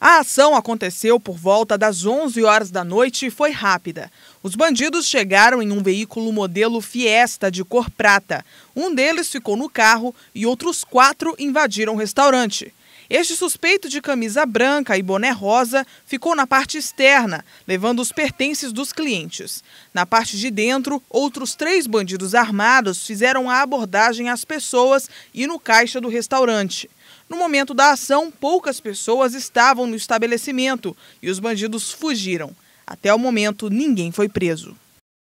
A ação aconteceu por volta das 11 horas da noite e foi rápida. Os bandidos chegaram em um veículo modelo Fiesta de cor prata. Um deles ficou no carro e outros quatro invadiram o restaurante. Este suspeito de camisa branca e boné rosa ficou na parte externa, levando os pertences dos clientes. Na parte de dentro, outros três bandidos armados fizeram a abordagem às pessoas e no caixa do restaurante. No momento da ação, poucas pessoas estavam no estabelecimento e os bandidos fugiram. Até o momento, ninguém foi preso.